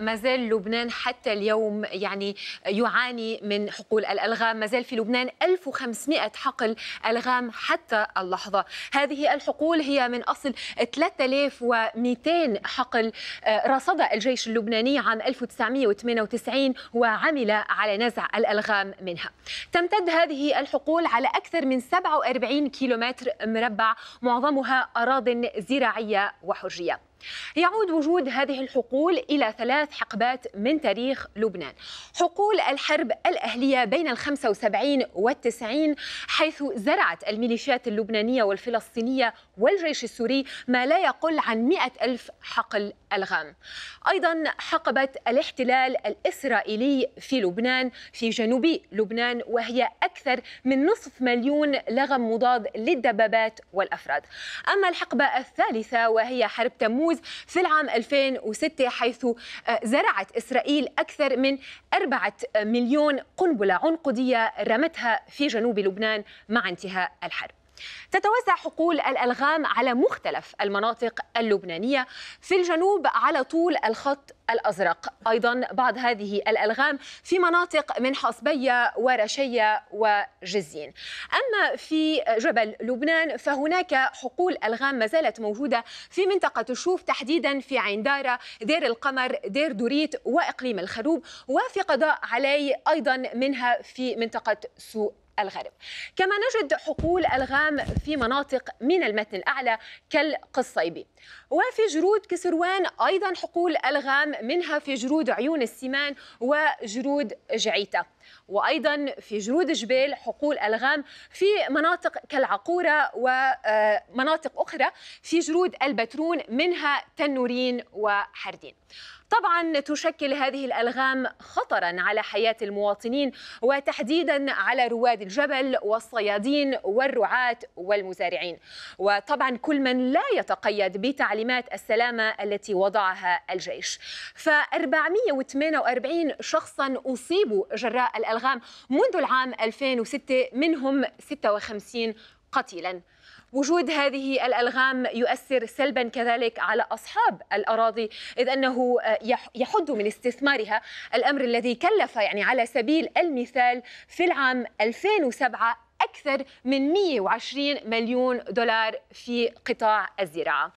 ما زال لبنان حتى اليوم يعني يعاني من حقول الألغام ما زال في لبنان 1500 حقل ألغام حتى اللحظة هذه الحقول هي من أصل 3200 حقل آه، رصد الجيش اللبناني عام 1998 وعمل على نزع الألغام منها تمتد هذه الحقول على أكثر من 47 كيلومتر مربع معظمها أراض زراعية وحجية يعود وجود هذه الحقول إلى ثلاث حقبات من تاريخ لبنان حقول الحرب الأهلية بين الخمسة وسبعين والتسعين حيث زرعت الميليشيات اللبنانية والفلسطينية والجيش السوري ما لا يقل عن مئة ألف حقل ألغام أيضا حقبة الاحتلال الإسرائيلي في لبنان في جنوب لبنان وهي أكثر من نصف مليون لغم مضاد للدبابات والأفراد أما الحقبة الثالثة وهي حرب تموز تموز في العام 2006 حيث آه، زرعت إسرائيل أكثر من أربعة مليون قنبلة عنقودية رمتها في جنوب لبنان مع انتهاء الحرب تتوزع حقول الألغام على مختلف المناطق اللبنانية في الجنوب على طول الخط الأزرق أيضا بعض هذه الألغام في مناطق من حصبية ورشية وجزين أما في جبل لبنان فهناك حقول ألغام ما زالت موجودة في منطقة الشوف تحديدا في عين دارة دير القمر دير دوريت وإقليم الخروب وفي قضاء علي أيضا منها في منطقة سوق الغرب كما نجد حقول ألغام في مناطق من المتن الأعلى كالقصيبي وفي جرود كسروان أيضا حقول ألغام منها في جرود عيون السمان وجرود جعيته وايضا في جرود جبال حقول الغام في مناطق كالعقوره ومناطق آه، اخرى في جرود البترون منها تنورين وحردين طبعا تشكل هذه الالغام خطرا على حياه المواطنين وتحديدا على رواد الجبل والصيادين والرعاة والمزارعين وطبعا كل من لا يتقيد بتعليمات السلامه التي وضعها الجيش ف 448 شخصا اصيبوا جراء الألغام منذ العام 2006 منهم 56 قتيلاً وجود هذه الالغام يؤثر سلبا كذلك على اصحاب الاراضي اذ انه آه، يحد من استثمارها الامر الذي كلف يعني على سبيل المثال في العام 2007 اكثر من 120 مليون دولار في قطاع الزراعه